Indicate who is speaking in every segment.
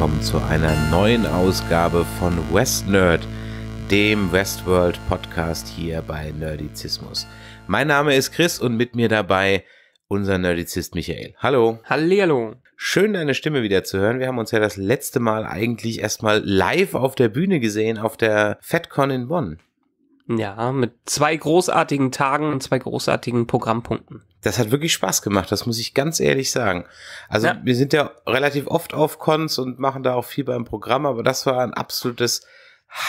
Speaker 1: willkommen zu einer neuen Ausgabe von West Nerd, dem Westworld Podcast hier bei Nerdizismus. Mein Name ist Chris und mit mir dabei unser Nerdizist Michael. Hallo. Hallihallo. Schön, deine Stimme wieder zu hören. Wir haben uns ja das letzte Mal eigentlich erstmal live auf der Bühne gesehen, auf der FedCon in Bonn. Ja, mit zwei großartigen Tagen und zwei großartigen Programmpunkten. Das hat wirklich Spaß gemacht, das muss ich ganz ehrlich sagen. Also ja. wir sind ja relativ oft auf Cons und machen da auch viel beim Programm, aber das war ein absolutes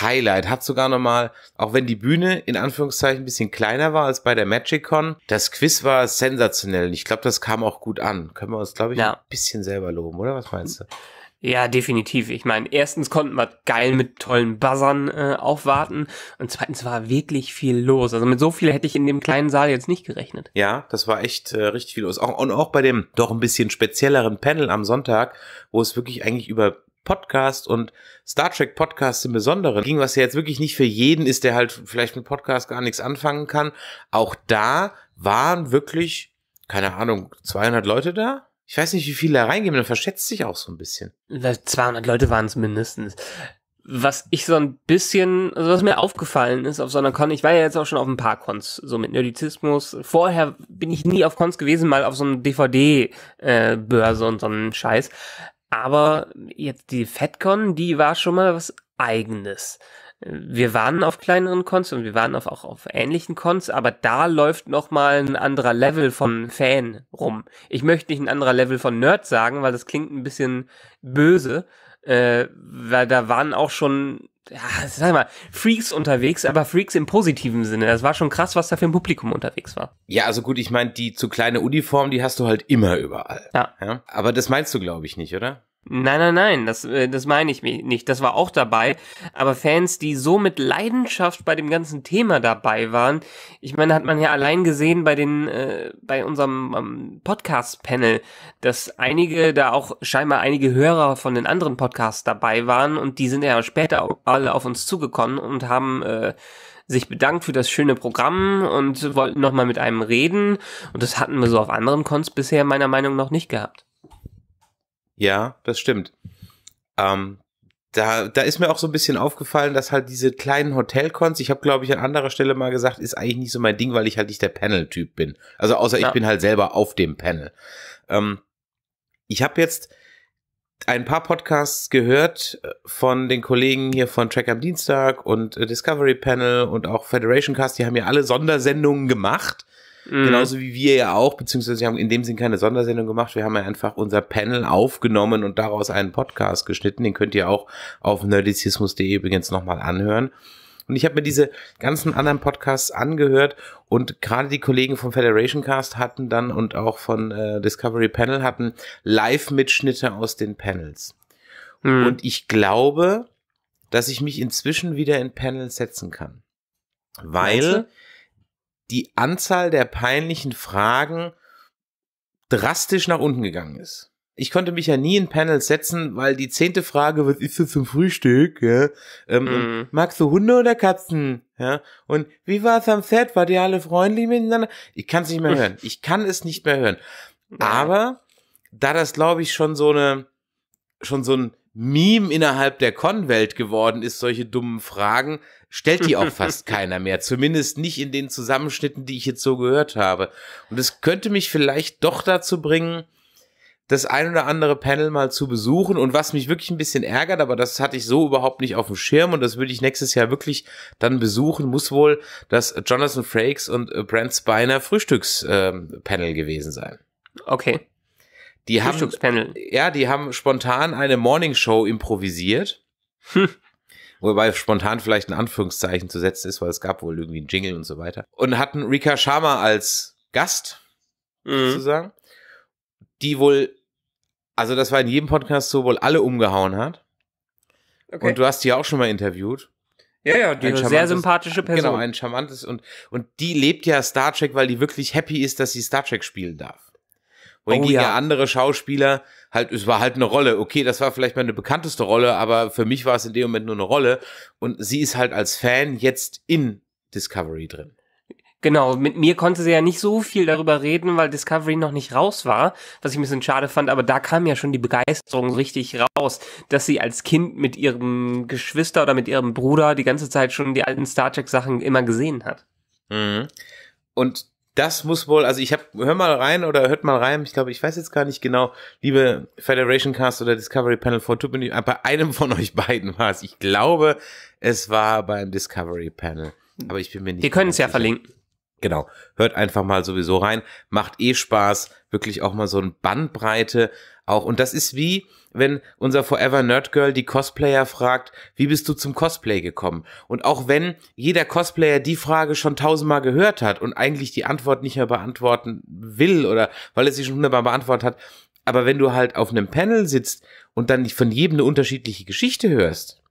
Speaker 1: Highlight. Hat sogar nochmal, auch wenn die Bühne in Anführungszeichen ein bisschen kleiner war als bei der Magic Con, das Quiz war sensationell. Ich glaube, das kam auch gut an. Können wir uns, glaube ich, ja. ein bisschen selber loben, oder? Was meinst du? Ja, definitiv. Ich meine, erstens konnten wir
Speaker 2: geil mit tollen Buzzern äh, aufwarten und zweitens war wirklich viel los. Also mit so viel hätte ich in dem kleinen Saal jetzt nicht gerechnet.
Speaker 1: Ja, das war echt äh, richtig viel los. Auch, und auch bei dem doch ein bisschen spezielleren Panel am Sonntag, wo es wirklich eigentlich über Podcast und Star Trek Podcast im Besonderen ging, was ja jetzt wirklich nicht für jeden ist, der halt vielleicht mit Podcast gar nichts anfangen kann. Auch da waren wirklich, keine Ahnung, 200 Leute da? Ich weiß nicht, wie viele da reingehen, dann verschätzt sich auch so ein bisschen. 200 Leute waren es mindestens.
Speaker 2: Was ich so ein bisschen, also was mir aufgefallen ist auf so einer Con, ich war ja jetzt auch schon auf ein paar Cons, so mit Nerdizismus. Vorher bin ich nie auf Cons gewesen, mal auf so einer DVD-Börse äh, und so einem Scheiß. Aber jetzt die FedCon, die war schon mal was eigenes wir waren auf kleineren Cons und wir waren auf, auch auf ähnlichen Cons, aber da läuft nochmal ein anderer Level von Fan rum. Ich möchte nicht ein anderer Level von Nerd sagen, weil das klingt ein bisschen böse, äh, weil da waren auch schon, ja, sag mal, Freaks unterwegs, aber Freaks im positiven Sinne. Das war schon krass, was da für ein Publikum unterwegs war.
Speaker 1: Ja, also gut, ich meine, die zu kleine Uniform, die hast du halt immer überall. Ja. ja? Aber das meinst du, glaube ich, nicht, oder? Nein, nein, nein, das, äh, das meine ich nicht. Das war auch
Speaker 2: dabei. Aber Fans, die so mit Leidenschaft bei dem ganzen Thema dabei waren, ich meine, hat man ja allein gesehen bei den, äh, bei unserem ähm, Podcast-Panel, dass einige, da auch scheinbar einige Hörer von den anderen Podcasts dabei waren und die sind ja später alle auf uns zugekommen und haben äh, sich bedankt für das schöne Programm und wollten nochmal mit einem reden. Und das hatten wir so auf anderen Cons bisher meiner Meinung nach nicht
Speaker 1: gehabt. Ja, das stimmt. Ähm, da, da ist mir auch so ein bisschen aufgefallen, dass halt diese kleinen Hotelcons, ich habe glaube ich an anderer Stelle mal gesagt, ist eigentlich nicht so mein Ding, weil ich halt nicht der Panel-Typ bin. Also außer ja. ich bin halt selber auf dem Panel. Ähm, ich habe jetzt ein paar Podcasts gehört äh, von den Kollegen hier von Track am Dienstag und äh, Discovery Panel und auch Federation Cast, die haben ja alle Sondersendungen gemacht Mhm. Genauso wie wir ja auch, beziehungsweise wir haben in dem Sinn keine Sondersendung gemacht. Wir haben ja einfach unser Panel aufgenommen und daraus einen Podcast geschnitten. Den könnt ihr auch auf nerdizismus.de übrigens nochmal anhören. Und ich habe mir diese ganzen anderen Podcasts angehört und gerade die Kollegen vom Federation Cast hatten dann und auch von äh, Discovery Panel hatten Live-Mitschnitte aus den Panels. Mhm. Und ich glaube, dass ich mich inzwischen wieder in Panels setzen kann. Weil die Anzahl der peinlichen Fragen drastisch nach unten gegangen ist. Ich konnte mich ja nie in Panels setzen, weil die zehnte Frage, was ist das zum Frühstück? Ja, ähm, mm. Magst du Hunde oder Katzen? Ja, und wie war es am Set? War die alle freundlich miteinander? Ich kann es nicht mehr hören. Ich kann es nicht mehr hören. Aber da das, glaube ich, schon so eine, schon so ein Meme innerhalb der Con-Welt geworden ist, solche dummen Fragen, stellt die auch fast keiner mehr. Zumindest nicht in den Zusammenschnitten, die ich jetzt so gehört habe. Und es könnte mich vielleicht doch dazu bringen, das ein oder andere Panel mal zu besuchen. Und was mich wirklich ein bisschen ärgert, aber das hatte ich so überhaupt nicht auf dem Schirm und das würde ich nächstes Jahr wirklich dann besuchen, muss wohl das Jonathan Frakes und äh, Brent Spiner Frühstückspanel ähm, gewesen sein. Okay. Die haben, ja, die haben spontan eine Morningshow improvisiert. Hm. Wobei spontan vielleicht ein Anführungszeichen zu setzen ist, weil es gab wohl irgendwie einen Jingle und so weiter. Und hatten Rika Sharma als Gast, mhm. sozusagen, die wohl, also das war in jedem Podcast so, wohl alle umgehauen hat. Okay. Und du hast die auch schon mal interviewt. Ja, ja, die eine sehr sympathische Person. Genau, ein charmantes und, und die lebt ja Star Trek, weil die wirklich happy ist, dass sie Star Trek spielen darf wohingegen oh, ja. andere Schauspieler halt, es war halt eine Rolle. Okay, das war vielleicht meine bekannteste Rolle, aber für mich war es in dem Moment nur eine Rolle. Und sie ist halt als Fan jetzt in Discovery drin.
Speaker 2: Genau, mit mir konnte sie ja nicht so viel darüber reden, weil Discovery noch nicht raus war, was ich ein bisschen schade fand, aber da kam ja schon die Begeisterung richtig raus, dass sie als Kind mit ihrem Geschwister oder mit ihrem Bruder die ganze Zeit schon die alten Star Trek Sachen immer gesehen hat.
Speaker 1: Mhm. Und das muss wohl, also ich habe, hör mal rein oder hört mal rein, ich glaube, ich weiß jetzt gar nicht genau, liebe Federation Cast oder Discovery Panel 4, tut mir nicht, bei einem von euch beiden war es. Ich glaube, es war beim Discovery Panel. Aber ich bin mir nicht. Wir können es ja sicher. verlinken. Genau. Hört einfach mal sowieso rein. Macht eh Spaß. Wirklich auch mal so ein Bandbreite auch. Und das ist wie, wenn unser Forever Nerd Girl die Cosplayer fragt, wie bist du zum Cosplay gekommen? Und auch wenn jeder Cosplayer die Frage schon tausendmal gehört hat und eigentlich die Antwort nicht mehr beantworten will oder weil er sie schon hundertmal beantwortet hat, aber wenn du halt auf einem Panel sitzt und dann von jedem eine unterschiedliche Geschichte hörst,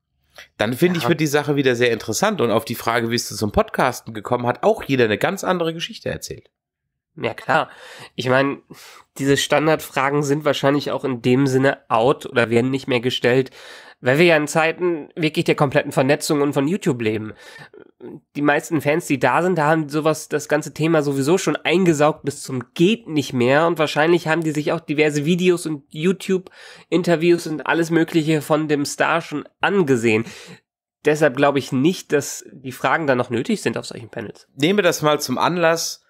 Speaker 1: dann finde ja. ich, wird die Sache wieder sehr interessant und auf die Frage, wie bist du zum Podcasten gekommen hat, auch jeder eine ganz andere Geschichte erzählt. Ja klar. Ich meine, diese Standardfragen
Speaker 2: sind wahrscheinlich auch in dem Sinne out oder werden nicht mehr gestellt, weil wir ja in Zeiten wirklich der kompletten Vernetzung und von YouTube leben. Die meisten Fans, die da sind, da haben sowas, das ganze Thema sowieso schon eingesaugt bis zum geht nicht mehr und wahrscheinlich haben die sich auch diverse Videos und YouTube-Interviews und alles Mögliche von dem Star schon angesehen.
Speaker 1: Deshalb glaube ich nicht, dass die Fragen dann noch nötig sind auf solchen Panels. Nehmen wir das mal zum Anlass,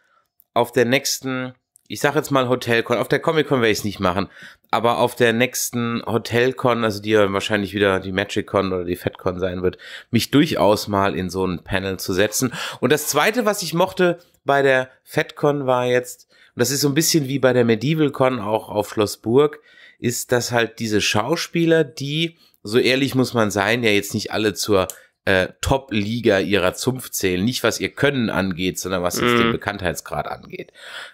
Speaker 1: auf der nächsten, ich sag jetzt mal Hotelcon, auf der Comic-Con werde ich es nicht machen, aber auf der nächsten Hotelcon, also die ja wahrscheinlich wieder die Magic-Con oder die Fatcon sein wird, mich durchaus mal in so ein Panel zu setzen. Und das zweite, was ich mochte bei der Fatcon war jetzt, und das ist so ein bisschen wie bei der Medieval Con auch auf Schloss Burg, ist, dass halt diese Schauspieler, die, so ehrlich muss man sein, ja jetzt nicht alle zur äh, Top-Liga ihrer Zunft zählen, nicht was ihr Können angeht, sondern was jetzt mhm. den Bekanntheitsgrad angeht.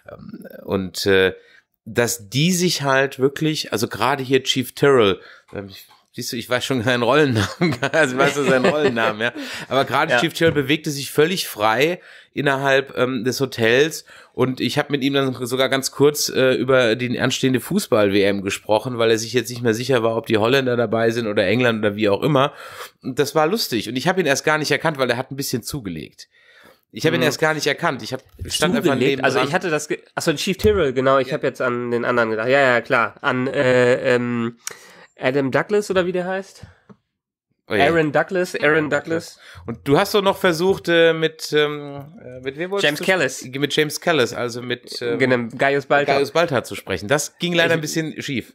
Speaker 1: Ähm, und äh, dass die sich halt wirklich, also gerade hier Chief Tyrrell, ähm, ich Siehst du, ich weiß schon seinen Rollennamen, also weißt du seinen Rollennamen, ja. Aber gerade ja. Chief Chill bewegte sich völlig frei innerhalb ähm, des Hotels und ich habe mit ihm dann sogar ganz kurz äh, über den anstehende Fußball-WM gesprochen, weil er sich jetzt nicht mehr sicher war, ob die Holländer dabei sind oder England oder wie auch immer. Und das war lustig und ich habe ihn erst gar nicht erkannt, weil er hat ein bisschen zugelegt. Ich habe ihn mhm. erst gar nicht erkannt. Ich hab, stand einfach neben Also ich hatte
Speaker 2: das. Ge Achso, Chief Tyrrell, genau. Ich ja. habe jetzt an den anderen gedacht. Ja, ja, klar. An äh, ähm, Adam Douglas oder wie der heißt? Oh yeah. Aaron
Speaker 1: Douglas, Aaron Douglas. Und du hast doch noch versucht äh, mit ähm, äh, mit wem James Callis. Mit James Callis, also mit ähm, genau, Gaius Baltar. Gaius Baltar zu sprechen. Das ging leider ich, ein bisschen
Speaker 2: schief.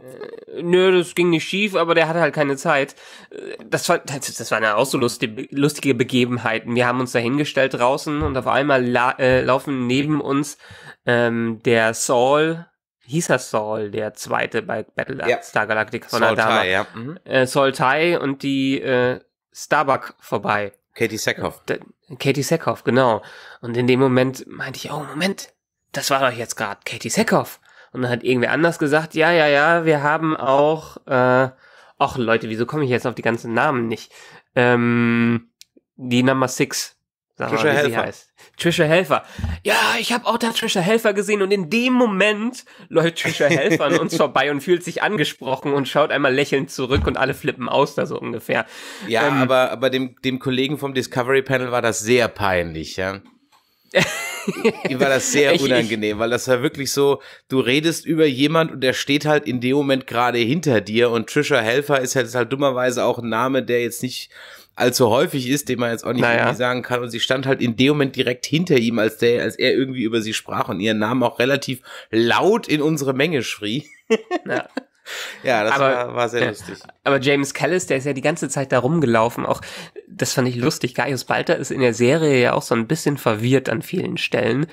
Speaker 2: Äh, nö, das ging nicht schief, aber der hatte halt keine Zeit. Äh, das war das, das waren ja auch so lustige, lustige Begebenheiten. Wir haben uns da hingestellt draußen und auf einmal la, äh, laufen neben uns ähm, der Saul hieß er Saul, der zweite bei Battle ja. Galactica von Saul Adama. Tai, ja. Mhm. Äh, Saul Tai und die äh, Starbuck vorbei. Katie Sackhoff. Äh, d Katie Sackhoff, genau. Und in dem Moment meinte ich, oh Moment, das war doch jetzt gerade Katie Sackhoff. Und dann hat irgendwer anders gesagt, ja, ja, ja, wir haben auch, äh, ach Leute, wieso komme ich jetzt auf die ganzen Namen nicht? Ähm, die Nummer 6 Trisha mal, Helfer. Heißt. Trisha Helfer. Ja, ich habe auch da Trisha Helfer gesehen und in dem Moment läuft Trisha Helfer an uns vorbei und fühlt sich angesprochen und schaut einmal lächelnd zurück und alle flippen aus da so ungefähr.
Speaker 1: Ja, ähm, aber, aber dem, dem Kollegen vom Discovery Panel war das sehr peinlich, ja. Ihm war das sehr unangenehm, weil das war wirklich so, du redest über jemand und der steht halt in dem Moment gerade hinter dir und Trisha Helfer ist halt, ist halt dummerweise auch ein Name, der jetzt nicht allzu häufig ist, den man jetzt auch nicht naja. sagen kann. Und sie stand halt in dem Moment direkt hinter ihm, als der, als er irgendwie über sie sprach und ihren Namen auch relativ laut in unsere Menge schrie. Ja. Ja, das aber, war, war, sehr lustig. aber James Callis, der ist ja die ganze Zeit da rumgelaufen.
Speaker 2: Auch das fand ich lustig. Gaius Balter ist in der Serie ja auch so ein bisschen verwirrt an vielen Stellen.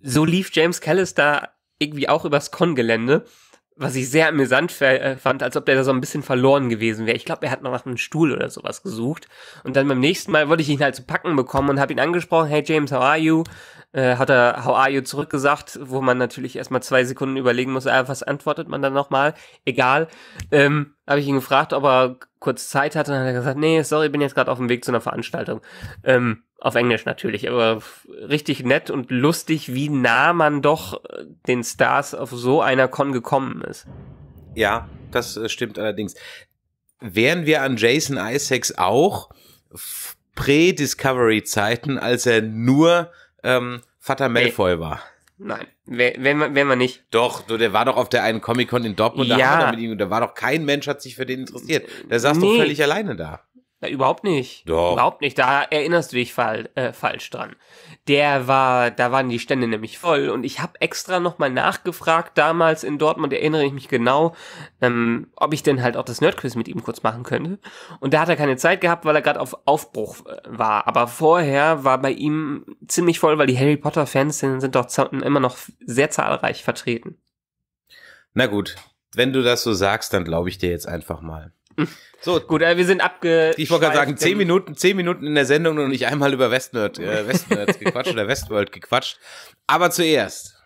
Speaker 2: So lief James Callis da irgendwie auch übers Kongelände. gelände was ich sehr amüsant äh, fand, als ob der da so ein bisschen verloren gewesen wäre. Ich glaube, er hat noch nach einem Stuhl oder sowas gesucht. Und dann beim nächsten Mal wollte ich ihn halt zu packen bekommen und habe ihn angesprochen, hey James, how are you? Äh, hat er how are you zurückgesagt, wo man natürlich erstmal zwei Sekunden überlegen muss, ah, was antwortet man dann nochmal? Egal. Ähm, habe ich ihn gefragt, ob er kurz Zeit hatte und dann hat er gesagt, nee, sorry, bin jetzt gerade auf dem Weg zu einer Veranstaltung. Ähm, auf Englisch natürlich, aber richtig nett und lustig, wie nah man doch äh, den Stars auf so einer Con gekommen ist.
Speaker 1: Ja, das äh, stimmt allerdings. Wären wir an Jason Isaacs auch Prä-Discovery-Zeiten, als er nur ähm, Vater Malfoy war? Nein, wären wir, wären wir nicht. Doch, der war doch auf der einen Comic-Con in Dortmund, ja. da, war mit ihm, da war doch kein Mensch hat sich für den interessiert. Der saß nee. doch völlig alleine da. Na,
Speaker 2: überhaupt nicht. Doch. Überhaupt nicht. Da erinnerst du dich fall, äh, falsch dran. Der war, da waren die Stände nämlich voll und ich habe extra nochmal nachgefragt, damals in Dortmund erinnere ich mich genau, ähm, ob ich denn halt auch das Nerdquiz mit ihm kurz machen könnte. Und da hat er keine Zeit gehabt, weil er gerade auf Aufbruch äh, war. Aber vorher war bei ihm ziemlich voll, weil die Harry Potter Fans sind, sind doch immer noch sehr zahlreich vertreten.
Speaker 1: Na gut, wenn du das so sagst, dann glaube ich dir jetzt einfach mal. So, gut, äh, wir sind abge. Ich wollte gerade sagen, zehn Minuten, zehn Minuten in der Sendung und nicht einmal über Westnerd, äh, Westnerds gequatscht oder Westworld gequatscht. Aber zuerst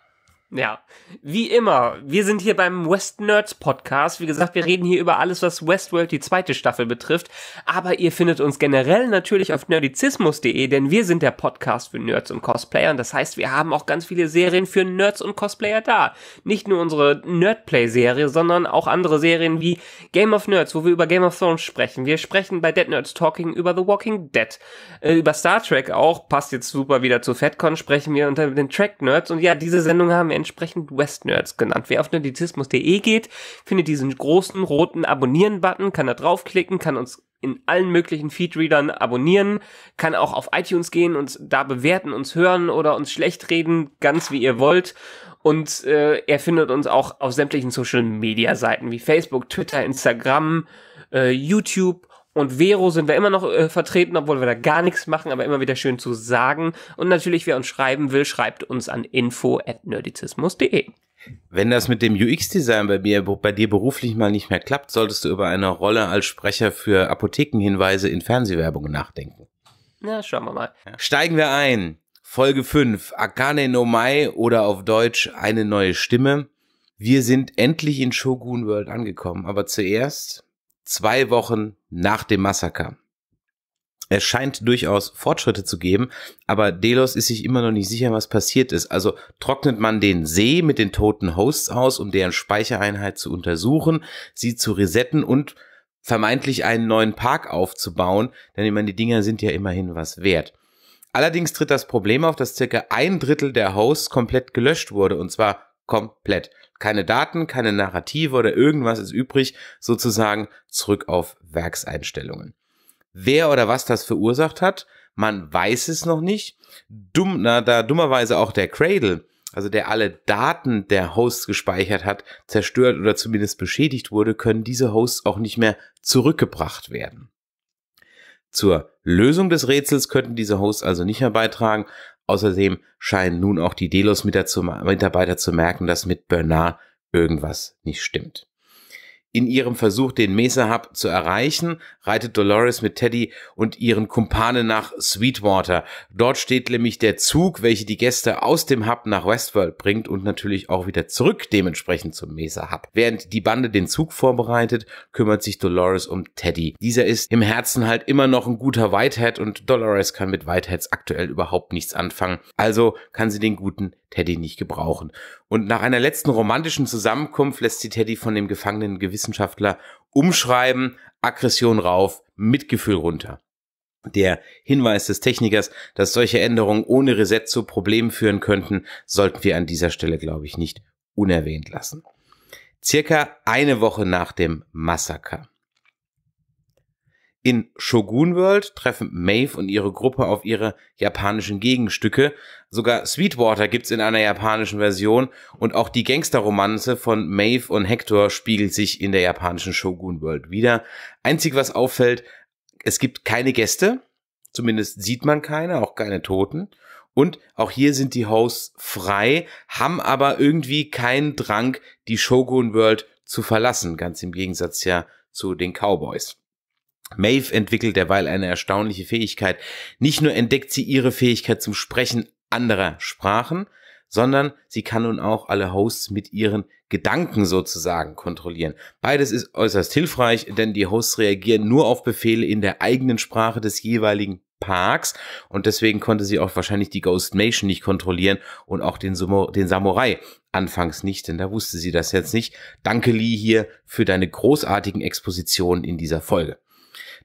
Speaker 1: ja, wie immer, wir sind hier beim West
Speaker 2: Nerds Podcast. Wie gesagt, wir reden hier über alles, was Westworld die zweite Staffel betrifft. Aber ihr findet uns generell natürlich auf nerdizismus.de, denn wir sind der Podcast für Nerds und Cosplayer. Und das heißt, wir haben auch ganz viele Serien für Nerds und Cosplayer da. Nicht nur unsere Nerdplay-Serie, sondern auch andere Serien wie Game of Nerds, wo wir über Game of Thrones sprechen. Wir sprechen bei Dead Nerds Talking über The Walking Dead. Äh, über Star Trek auch, passt jetzt super wieder zu FatCon, sprechen wir unter den Track Nerds. Und ja, diese Sendung haben wir entsprechend Westnerds genannt. Wer auf nerdizismus.de geht, findet diesen großen roten Abonnieren-Button, kann da draufklicken, kann uns in allen möglichen Feedreadern abonnieren, kann auch auf iTunes gehen und da bewerten, uns hören oder uns schlecht reden, ganz wie ihr wollt. Und äh, er findet uns auch auf sämtlichen Social-Media-Seiten wie Facebook, Twitter, Instagram, äh, YouTube und Vero sind wir immer noch äh, vertreten, obwohl wir da gar nichts machen, aber immer wieder schön zu sagen. Und natürlich, wer uns schreiben will, schreibt uns an info@nerdizismus.de.
Speaker 1: Wenn das mit dem UX-Design bei bei dir beruflich mal nicht mehr klappt, solltest du über eine Rolle als Sprecher für Apothekenhinweise in Fernsehwerbungen nachdenken.
Speaker 2: Na, schauen wir mal.
Speaker 1: Steigen wir ein. Folge 5, Akane no Mai oder auf Deutsch eine neue Stimme. Wir sind endlich in Shogun World angekommen, aber zuerst zwei Wochen nach dem Massaker. Es scheint durchaus Fortschritte zu geben, aber Delos ist sich immer noch nicht sicher, was passiert ist. Also trocknet man den See mit den toten Hosts aus, um deren Speichereinheit zu untersuchen, sie zu resetten und vermeintlich einen neuen Park aufzubauen, denn ich meine, die Dinger sind ja immerhin was wert. Allerdings tritt das Problem auf, dass circa ein Drittel der Hosts komplett gelöscht wurde, und zwar komplett keine Daten, keine Narrative oder irgendwas ist übrig, sozusagen zurück auf Werkseinstellungen. Wer oder was das verursacht hat, man weiß es noch nicht. Dumm, na, da dummerweise auch der Cradle, also der alle Daten der Hosts gespeichert hat, zerstört oder zumindest beschädigt wurde, können diese Hosts auch nicht mehr zurückgebracht werden. Zur Lösung des Rätsels könnten diese Hosts also nicht mehr beitragen, Außerdem scheinen nun auch die Delos-Mitarbeiter zu merken, dass mit Bernard irgendwas nicht stimmt. In ihrem Versuch, den Mesa Hub zu erreichen, reitet Dolores mit Teddy und ihren Kumpane nach Sweetwater. Dort steht nämlich der Zug, welche die Gäste aus dem Hub nach Westworld bringt und natürlich auch wieder zurück dementsprechend zum Mesa Hub. Während die Bande den Zug vorbereitet, kümmert sich Dolores um Teddy. Dieser ist im Herzen halt immer noch ein guter Whitehead und Dolores kann mit Whiteheads aktuell überhaupt nichts anfangen. Also kann sie den guten Teddy nicht gebrauchen. Und nach einer letzten romantischen Zusammenkunft lässt sie Teddy von dem gefangenen Gewissenschaftler umschreiben, Aggression rauf, Mitgefühl runter. Der Hinweis des Technikers, dass solche Änderungen ohne Reset zu Problemen führen könnten, sollten wir an dieser Stelle, glaube ich, nicht unerwähnt lassen. Circa eine Woche nach dem Massaker in Shogun World treffen Maeve und ihre Gruppe auf ihre japanischen Gegenstücke. Sogar Sweetwater gibt's in einer japanischen Version und auch die Gangsterromanze von Maeve und Hector spiegelt sich in der japanischen Shogun World wieder. Einzig was auffällt, es gibt keine Gäste, zumindest sieht man keine, auch keine Toten. Und auch hier sind die Hosts frei, haben aber irgendwie keinen Drang, die Shogun World zu verlassen, ganz im Gegensatz ja zu den Cowboys. Maeve entwickelt derweil eine erstaunliche Fähigkeit. Nicht nur entdeckt sie ihre Fähigkeit zum Sprechen anderer Sprachen, sondern sie kann nun auch alle Hosts mit ihren Gedanken sozusagen kontrollieren. Beides ist äußerst hilfreich, denn die Hosts reagieren nur auf Befehle in der eigenen Sprache des jeweiligen Parks und deswegen konnte sie auch wahrscheinlich die Ghost Nation nicht kontrollieren und auch den, Sumo, den Samurai anfangs nicht, denn da wusste sie das jetzt nicht. Danke Lee hier für deine großartigen Expositionen in dieser Folge.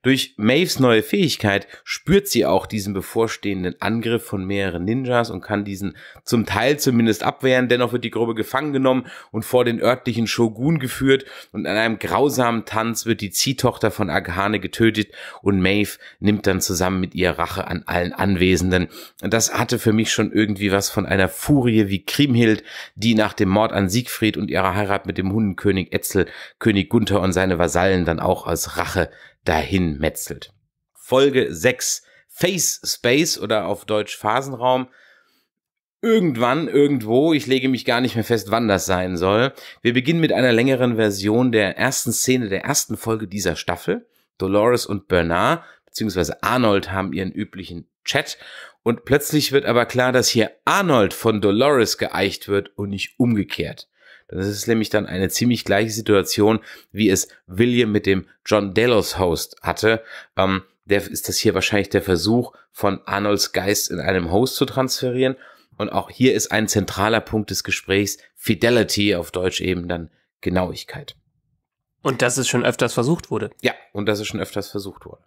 Speaker 1: Durch Maves neue Fähigkeit spürt sie auch diesen bevorstehenden Angriff von mehreren Ninjas und kann diesen zum Teil zumindest abwehren. Dennoch wird die Gruppe gefangen genommen und vor den örtlichen Shogun geführt und an einem grausamen Tanz wird die Ziehtochter von Agane getötet und Maeve nimmt dann zusammen mit ihr Rache an allen Anwesenden. Das hatte für mich schon irgendwie was von einer Furie wie Kriemhild, die nach dem Mord an Siegfried und ihrer Heirat mit dem Hundenkönig Etzel König Gunther und seine Vasallen dann auch als Rache dahin metzelt. Folge 6 Face Space oder auf Deutsch Phasenraum. Irgendwann, irgendwo, ich lege mich gar nicht mehr fest, wann das sein soll. Wir beginnen mit einer längeren Version der ersten Szene der ersten Folge dieser Staffel. Dolores und Bernard bzw. Arnold haben ihren üblichen Chat und plötzlich wird aber klar, dass hier Arnold von Dolores geeicht wird und nicht umgekehrt. Das ist nämlich dann eine ziemlich gleiche Situation, wie es William mit dem John Delos Host hatte. Ähm, der, ist das hier wahrscheinlich der Versuch, von Arnolds Geist in einem Host zu transferieren. Und auch hier ist ein zentraler Punkt des Gesprächs Fidelity, auf Deutsch eben dann Genauigkeit. Und dass es schon öfters versucht wurde. Ja, und dass es schon öfters versucht wurde.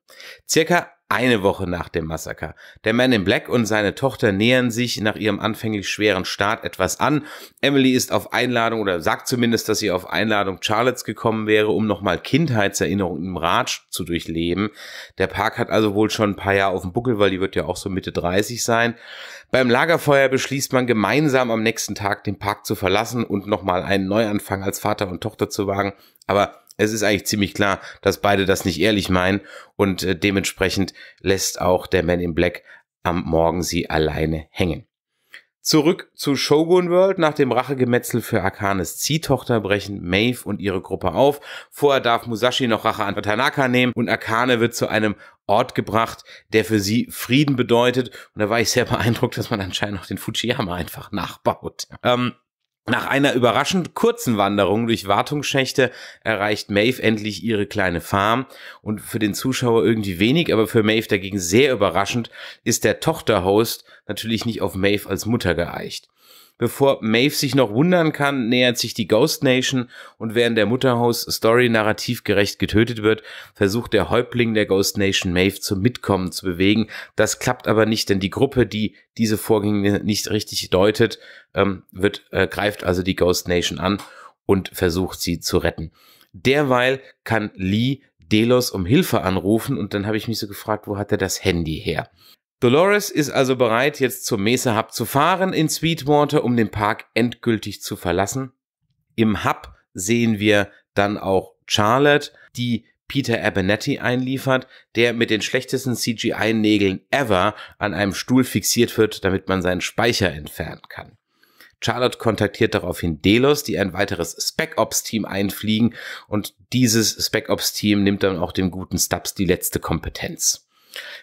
Speaker 1: Circa eine Woche nach dem Massaker. Der Mann in Black und seine Tochter nähern sich nach ihrem anfänglich schweren Start etwas an. Emily ist auf Einladung oder sagt zumindest, dass sie auf Einladung Charlottes gekommen wäre, um nochmal Kindheitserinnerungen im Ratsch zu durchleben. Der Park hat also wohl schon ein paar Jahre auf dem Buckel, weil die wird ja auch so Mitte 30 sein. Beim Lagerfeuer beschließt man gemeinsam am nächsten Tag den Park zu verlassen und nochmal einen Neuanfang als Vater und Tochter zu wagen. Aber es ist eigentlich ziemlich klar, dass beide das nicht ehrlich meinen und äh, dementsprechend lässt auch der Man in Black am Morgen sie alleine hängen. Zurück zu Shogun World. Nach dem Rachegemetzel für Akanes Ziehtochter brechen Maeve und ihre Gruppe auf. Vorher darf Musashi noch Rache an Tanaka nehmen und Akane wird zu einem Ort gebracht, der für sie Frieden bedeutet. Und da war ich sehr beeindruckt, dass man anscheinend noch den Fujiyama einfach nachbaut. Ähm, nach einer überraschend kurzen Wanderung durch Wartungsschächte erreicht Maeve endlich ihre kleine Farm und für den Zuschauer irgendwie wenig, aber für Maeve dagegen sehr überraschend ist der Tochterhost natürlich nicht auf Maeve als Mutter geeicht. Bevor Maeve sich noch wundern kann, nähert sich die Ghost Nation und während der Mutterhaus-Story narrativ gerecht getötet wird, versucht der Häuptling der Ghost Nation Maeve zum Mitkommen zu bewegen. Das klappt aber nicht, denn die Gruppe, die diese Vorgänge nicht richtig deutet, ähm, wird, äh, greift also die Ghost Nation an und versucht sie zu retten. Derweil kann Lee Delos um Hilfe anrufen und dann habe ich mich so gefragt, wo hat er das Handy her? Dolores ist also bereit, jetzt zur Mesa Hub zu fahren in Sweetwater, um den Park endgültig zu verlassen. Im Hub sehen wir dann auch Charlotte, die Peter Abernethy einliefert, der mit den schlechtesten CGI-Nägeln ever an einem Stuhl fixiert wird, damit man seinen Speicher entfernen kann. Charlotte kontaktiert daraufhin Delos, die ein weiteres Spec-Ops-Team einfliegen und dieses Spec-Ops-Team nimmt dann auch dem guten Stubbs die letzte Kompetenz.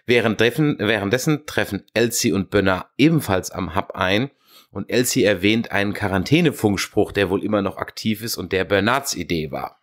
Speaker 1: Währenddessen, währenddessen treffen Elsie und Bönner ebenfalls am Hub ein und Elsie erwähnt einen Quarantänefunkspruch, der wohl immer noch aktiv ist und der Bernards Idee war.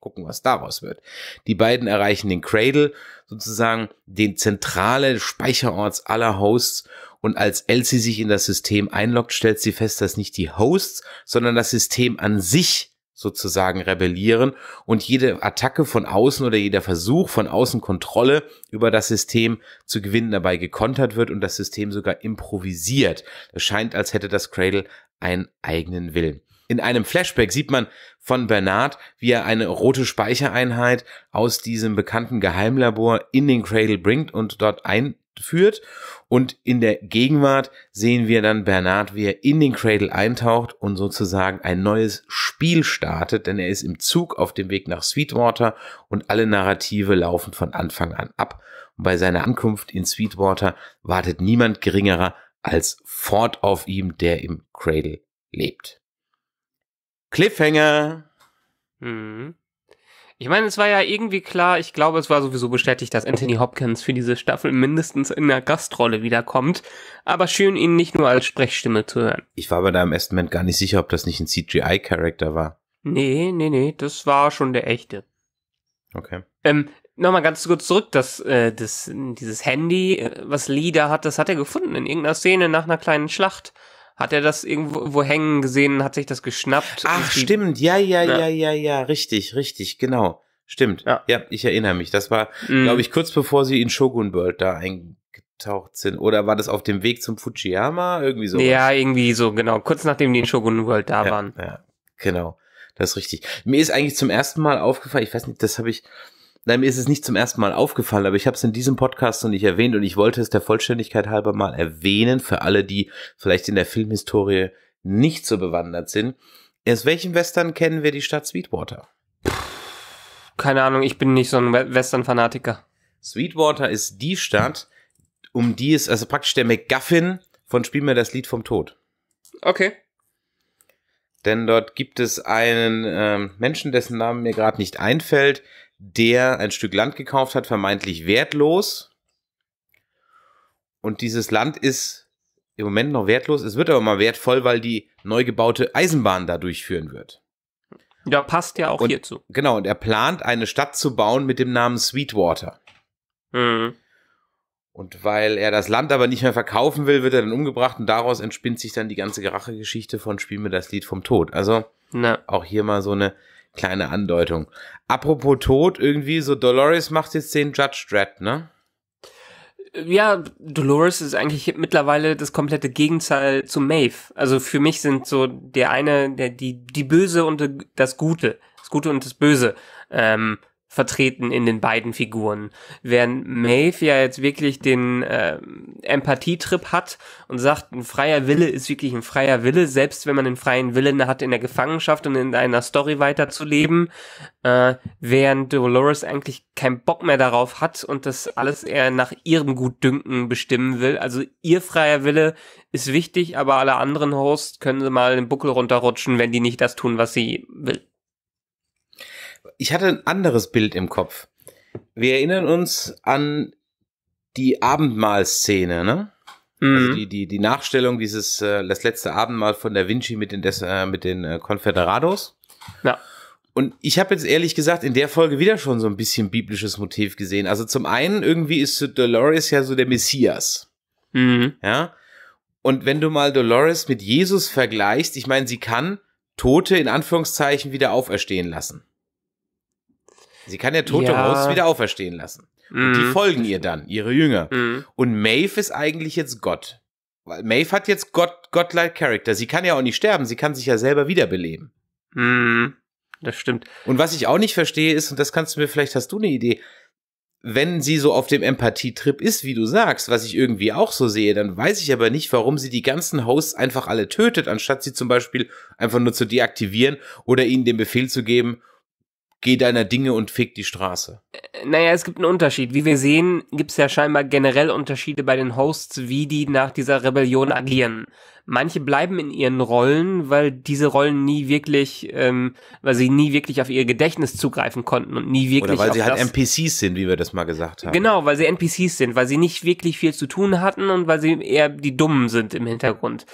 Speaker 1: Gucken, was daraus wird. Die beiden erreichen den Cradle, sozusagen den zentralen Speicherort aller Hosts und als Elsie sich in das System einloggt, stellt sie fest, dass nicht die Hosts, sondern das System an sich sozusagen rebellieren und jede Attacke von außen oder jeder Versuch von außen Kontrolle über das System zu gewinnen dabei gekontert wird und das System sogar improvisiert. Es scheint, als hätte das Cradle einen eigenen Willen in einem Flashback sieht man von Bernard, wie er eine rote Speichereinheit aus diesem bekannten Geheimlabor in den Cradle bringt und dort einführt. Und in der Gegenwart sehen wir dann Bernard, wie er in den Cradle eintaucht und sozusagen ein neues Spiel startet, denn er ist im Zug auf dem Weg nach Sweetwater und alle Narrative laufen von Anfang an ab. Und bei seiner Ankunft in Sweetwater wartet niemand geringerer als Ford auf ihm, der im Cradle lebt. Cliffhanger.
Speaker 2: Mhm. Ich meine, es war ja irgendwie klar, ich glaube, es war sowieso bestätigt, dass Anthony Hopkins für diese Staffel mindestens in der Gastrolle wiederkommt, aber schön, ihn nicht nur als Sprechstimme zu
Speaker 1: hören. Ich war bei deinem ersten Moment gar nicht sicher, ob das nicht ein CGI-Charakter war.
Speaker 2: Nee, nee, nee, das war schon der echte. Okay. Ähm, Nochmal ganz kurz zurück, das, äh, das, dieses Handy, äh, was Lee da hat, das hat er gefunden in irgendeiner Szene nach einer kleinen Schlacht hat er das irgendwo hängen gesehen, hat sich das geschnappt. Ach,
Speaker 1: stimmt, ja, ja, ja, ja, ja, richtig, richtig, genau. Stimmt, ja, ja ich erinnere mich. Das war, mhm. glaube ich, kurz bevor sie in Shogun World da eingetaucht sind. Oder war das auf dem Weg zum Fujiyama? Irgendwie so. Ja, irgendwie so, genau. Kurz nachdem die in Shogun World da ja, waren. Ja, genau. Das ist richtig. Mir ist eigentlich zum ersten Mal aufgefallen, ich weiß nicht, das habe ich, Nein, mir ist es nicht zum ersten Mal aufgefallen, aber ich habe es in diesem Podcast noch nicht erwähnt und ich wollte es der Vollständigkeit halber mal erwähnen, für alle, die vielleicht in der Filmhistorie nicht so bewandert sind. Aus welchem Western kennen wir die Stadt Sweetwater? Keine Ahnung, ich bin nicht so ein Western-Fanatiker. Sweetwater ist die Stadt, um die es, also praktisch der McGuffin von Spiel mir das Lied vom Tod. Okay. Denn dort gibt es einen äh, Menschen, dessen Namen mir gerade nicht einfällt, der ein Stück Land gekauft hat, vermeintlich wertlos. Und dieses Land ist im Moment noch wertlos. Es wird aber mal wertvoll, weil die neu gebaute Eisenbahn da durchführen wird. Ja, passt ja auch und, hierzu. Genau, und er plant, eine Stadt zu bauen mit dem Namen Sweetwater. Mhm. Und weil er das Land aber nicht mehr verkaufen will, wird er dann umgebracht und daraus entspinnt sich dann die ganze Rachegeschichte von Spiel mir das Lied vom Tod. Also Na. auch hier mal so eine Kleine Andeutung. Apropos Tod, irgendwie so Dolores macht jetzt den Judge Dredd, ne?
Speaker 2: Ja, Dolores ist eigentlich mittlerweile das komplette Gegenteil zu Maeve. Also für mich sind so der eine, der, die, die Böse und das Gute, das Gute und das Böse. Ähm, vertreten in den beiden Figuren. Während Maeve ja jetzt wirklich den äh, Empathietrip hat und sagt, ein freier Wille ist wirklich ein freier Wille, selbst wenn man den freien Willen hat, in der Gefangenschaft und in einer Story weiterzuleben, äh, während Dolores eigentlich keinen Bock mehr darauf hat und das alles eher nach ihrem Gutdünken bestimmen will. Also ihr freier Wille ist wichtig, aber alle anderen Hosts können sie mal den Buckel runterrutschen, wenn die nicht das tun, was sie will
Speaker 1: ich hatte ein anderes Bild im Kopf. Wir erinnern uns an die Abendmahlszene, ne? Also mhm. Also die, die, die Nachstellung dieses, äh, das letzte Abendmahl von Da Vinci mit den, Des, äh, mit den Confederados. Äh, ja. Und ich habe jetzt ehrlich gesagt in der Folge wieder schon so ein bisschen biblisches Motiv gesehen. Also zum einen irgendwie ist Dolores ja so der Messias. Mhm. Ja. Und wenn du mal Dolores mit Jesus vergleichst, ich meine, sie kann Tote in Anführungszeichen wieder auferstehen lassen. Sie kann ja tote ja. Rose wieder auferstehen lassen. Und mm. die mhm. folgen ihr dann, ihre Jünger. Mm. Und Maeve ist eigentlich jetzt Gott. Weil Maeve hat jetzt Gott, Gottlike Character. Sie kann ja auch nicht sterben, sie kann sich ja selber wiederbeleben. Mm. Das stimmt. Und was ich auch nicht verstehe ist, und das kannst du mir, vielleicht hast du eine Idee, wenn sie so auf dem Empathietrip ist, wie du sagst, was ich irgendwie auch so sehe, dann weiß ich aber nicht, warum sie die ganzen Hosts einfach alle tötet, anstatt sie zum Beispiel einfach nur zu deaktivieren oder ihnen den Befehl zu geben, geh deiner Dinge und fick die Straße.
Speaker 2: Äh, naja, es gibt einen Unterschied. Wie wir sehen, gibt es ja scheinbar generell Unterschiede bei den Hosts, wie die nach dieser Rebellion agieren. Manche bleiben in ihren Rollen, weil diese Rollen nie wirklich, ähm, weil sie nie wirklich auf ihr Gedächtnis zugreifen konnten und nie wirklich. Oder weil sie halt
Speaker 1: NPCs sind, wie wir das mal gesagt haben.
Speaker 2: Genau, weil sie NPCs sind, weil sie nicht wirklich viel zu tun hatten und weil sie eher die Dummen sind im Hintergrund.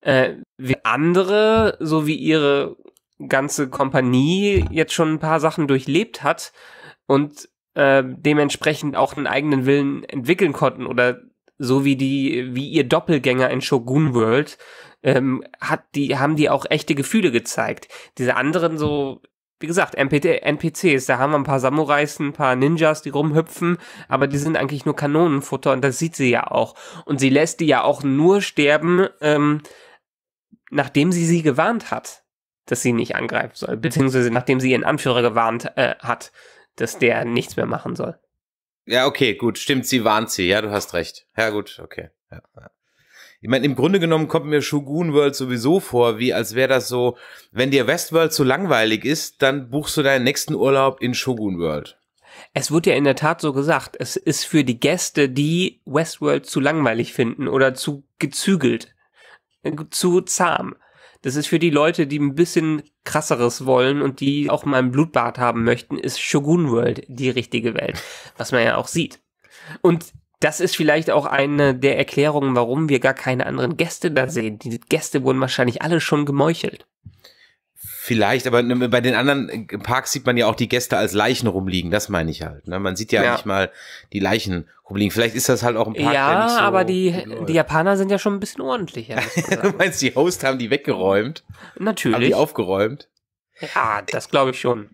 Speaker 2: Äh, andere, so wie ihre ganze Kompanie jetzt schon ein paar Sachen durchlebt hat und äh, dementsprechend auch einen eigenen Willen entwickeln konnten oder so wie die wie ihr Doppelgänger in Shogun World ähm, hat die haben die auch echte Gefühle gezeigt. Diese anderen so wie gesagt, NPT, NPCs, da haben wir ein paar Samurais, ein paar Ninjas, die rumhüpfen, aber die sind eigentlich nur Kanonenfutter und das sieht sie ja auch. Und sie lässt die ja auch nur sterben, ähm, nachdem sie sie gewarnt hat dass sie nicht angreifen soll, mhm. beziehungsweise nachdem sie ihren Anführer gewarnt äh, hat, dass der nichts mehr machen soll.
Speaker 1: Ja, okay, gut, stimmt, sie warnt sie, ja, du hast recht. Ja, gut, okay. Ja, Ich meine, im Grunde genommen kommt mir Shogun World sowieso vor, wie als wäre das so, wenn dir Westworld zu langweilig ist, dann buchst du deinen nächsten Urlaub in Shogun World. Es wird ja in der Tat so gesagt, es ist für die Gäste,
Speaker 2: die Westworld zu langweilig finden oder zu gezügelt, äh, zu zahm, das ist für die Leute, die ein bisschen krasseres wollen und die auch mal ein Blutbad haben möchten, ist Shogun World die richtige Welt, was man ja auch sieht. Und das ist vielleicht auch eine der Erklärungen, warum wir gar keine anderen Gäste da sehen. Die Gäste wurden wahrscheinlich alle schon gemeuchelt.
Speaker 1: Vielleicht, aber ne, bei den anderen äh, Parks sieht man ja auch die Gäste als Leichen rumliegen, das meine ich halt. Ne? Man sieht ja, ja, nicht mal die Leichen rumliegen. Vielleicht ist das halt auch ein Park, Ja, so aber
Speaker 2: die, die Japaner sind ja schon ein bisschen ordentlicher.
Speaker 1: du meinst, die Host haben die weggeräumt? Natürlich. Haben die aufgeräumt? Ja, das glaube ich schon.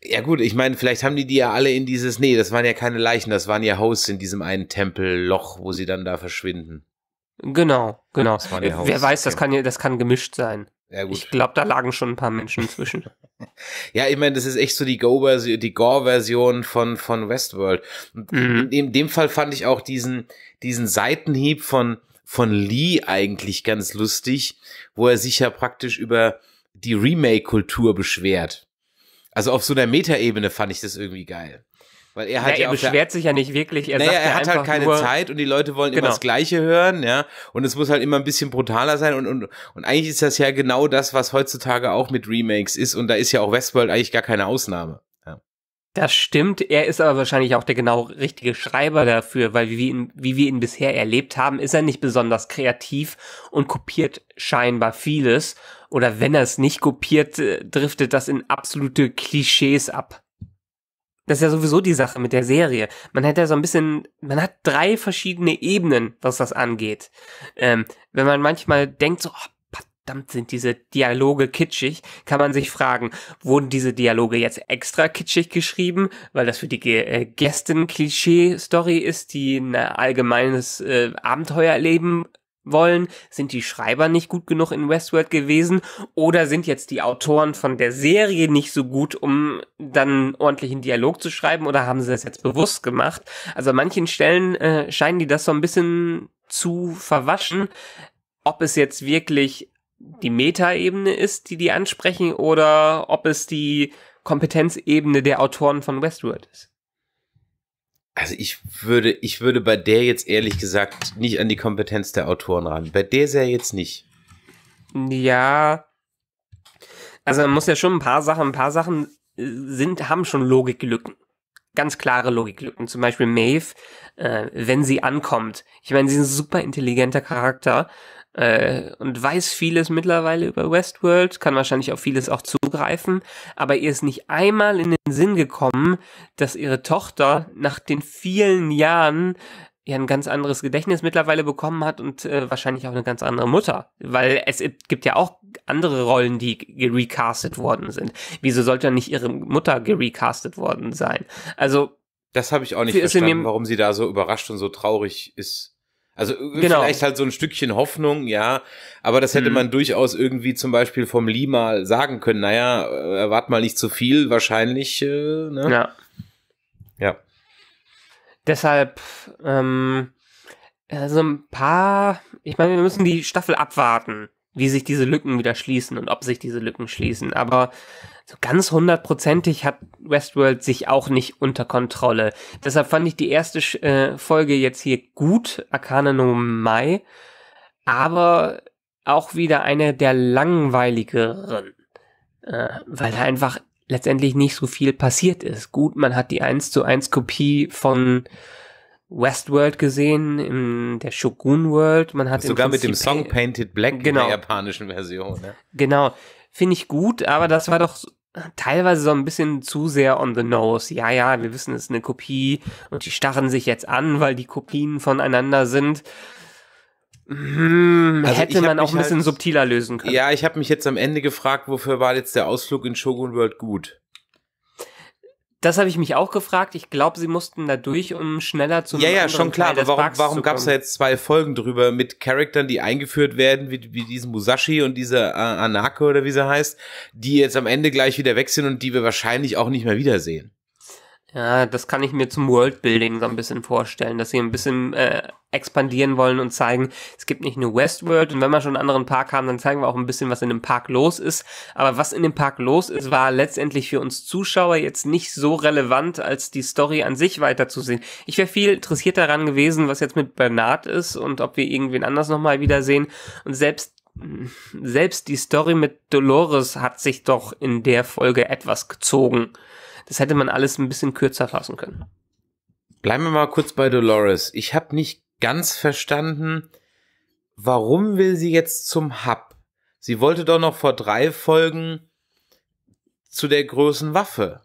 Speaker 1: Ja gut, ich meine, vielleicht haben die die ja alle in dieses, nee, das waren ja keine Leichen, das waren ja Hosts in diesem einen Tempelloch, wo sie dann da verschwinden. Genau, genau. Äh, wer weiß, das
Speaker 2: kann, ja, das kann gemischt sein. Ja, ich glaube, da lagen schon ein paar Menschen zwischen.
Speaker 1: ja, ich meine, das ist echt so die Go-Version, die Gore-Version von, von Westworld. Mhm. In dem Fall fand ich auch diesen, diesen Seitenhieb von, von Lee eigentlich ganz lustig, wo er sich ja praktisch über die Remake-Kultur beschwert. Also auf so einer Metaebene fand ich das irgendwie geil. Weil er hat ja, ja er beschwert
Speaker 2: sich ja nicht wirklich. Er, naja, er hat halt keine nur, Zeit und die Leute wollen genau. immer das
Speaker 1: Gleiche hören, ja. Und es muss halt immer ein bisschen brutaler sein. Und, und, und eigentlich ist das ja genau das, was heutzutage auch mit Remakes ist. Und da ist ja auch Westworld eigentlich gar keine Ausnahme. Ja.
Speaker 2: Das stimmt. Er ist aber wahrscheinlich auch der genau richtige Schreiber dafür, weil wie, ihn, wie wir ihn bisher erlebt haben, ist er nicht besonders kreativ und kopiert scheinbar vieles. Oder wenn er es nicht kopiert, äh, driftet das in absolute Klischees ab. Das ist ja sowieso die Sache mit der Serie. Man hätte ja so ein bisschen, man hat drei verschiedene Ebenen, was das angeht. Ähm, wenn man manchmal denkt, so, oh, verdammt sind diese Dialoge kitschig, kann man sich fragen, wurden diese Dialoge jetzt extra kitschig geschrieben, weil das für die äh, gästen Klischee-Story ist, die ein allgemeines äh, erleben wollen? Sind die Schreiber nicht gut genug in Westworld gewesen? Oder sind jetzt die Autoren von der Serie nicht so gut, um dann ordentlichen Dialog zu schreiben? Oder haben sie das jetzt bewusst gemacht? Also an manchen Stellen äh, scheinen die das so ein bisschen zu verwaschen, ob es jetzt wirklich die Metaebene ist, die die ansprechen, oder ob es die Kompetenzebene der Autoren von Westworld ist
Speaker 1: also ich würde, ich würde bei der jetzt ehrlich gesagt nicht an die Kompetenz der Autoren ran. Bei der Serie jetzt nicht.
Speaker 2: Ja. Also man muss ja schon ein paar Sachen, ein paar Sachen äh, sind, haben schon Logiklücken. Ganz klare Logiklücken. Zum Beispiel Maeve, äh, wenn sie ankommt. Ich meine, sie ist ein super intelligenter Charakter äh, und weiß vieles mittlerweile über Westworld, kann wahrscheinlich auf vieles auch zugreifen, aber ihr ist nicht einmal in den Sinn gekommen, dass ihre Tochter nach den vielen Jahren ja ein ganz anderes Gedächtnis mittlerweile bekommen hat und äh, wahrscheinlich auch eine ganz andere Mutter, weil es gibt ja auch andere Rollen, die gerecastet worden sind. Wieso sollte nicht ihre
Speaker 1: Mutter gerecastet worden sein? Also das habe ich auch nicht verstanden, warum sie da so überrascht und so traurig ist. Also äh, genau. vielleicht halt so ein Stückchen Hoffnung, ja. Aber das hätte hm. man durchaus irgendwie zum Beispiel vom Lee mal sagen können. Naja, äh, erwart mal nicht zu viel, wahrscheinlich. Äh, ne? Ja. Ja. Deshalb,
Speaker 2: ähm, äh, so ein paar, ich meine, wir müssen die Staffel abwarten, wie sich diese Lücken wieder schließen und ob sich diese Lücken schließen. Aber so ganz hundertprozentig hat Westworld sich auch nicht unter Kontrolle. Deshalb fand ich die erste äh, Folge jetzt hier gut, Arcane no Mai, aber auch wieder eine der langweiligeren, äh, weil da einfach letztendlich nicht so viel passiert ist. Gut, man hat die 1 zu 1 Kopie von Westworld gesehen, in der Shogun World. Man hat sogar mit dem Song
Speaker 1: Painted Black genau. in der japanischen Version. Ne?
Speaker 2: Genau, finde ich gut, aber das war doch teilweise so ein bisschen zu sehr on the nose. Ja, ja, wir wissen, es ist eine Kopie und die starren sich jetzt an,
Speaker 1: weil die Kopien voneinander sind.
Speaker 2: Hm,
Speaker 1: also hätte man auch ein bisschen halt, subtiler lösen können. Ja, ich habe mich jetzt am Ende gefragt, wofür war jetzt der Ausflug in Shogun World gut? Das habe ich mich auch gefragt. Ich glaube, sie mussten da durch, um schneller zu Ja, ja, schon klar. Aber warum, warum gab es da jetzt zwei Folgen drüber mit Charaktern, die eingeführt werden, wie, wie diesen Musashi und diese äh, oder wie sie heißt, die jetzt am Ende gleich wieder weg sind und die wir wahrscheinlich auch nicht mehr wiedersehen? Ja, das kann ich mir zum Worldbuilding so ein bisschen vorstellen,
Speaker 2: dass sie ein bisschen äh, expandieren wollen und zeigen, es gibt nicht nur Westworld und wenn wir schon einen anderen Park haben, dann zeigen wir auch ein bisschen, was in dem Park los ist. Aber was in dem Park los ist, war letztendlich für uns Zuschauer jetzt nicht so relevant, als die Story an sich weiterzusehen. Ich wäre viel interessiert daran gewesen, was jetzt mit Bernard ist und ob wir irgendwen anders nochmal wiedersehen. Und selbst selbst die Story mit Dolores hat sich doch in der Folge etwas gezogen.
Speaker 1: Das hätte man alles ein bisschen kürzer fassen können. Bleiben wir mal kurz bei Dolores. Ich habe nicht ganz verstanden, warum will sie jetzt zum Hub? Sie wollte doch noch vor drei Folgen zu der großen Waffe.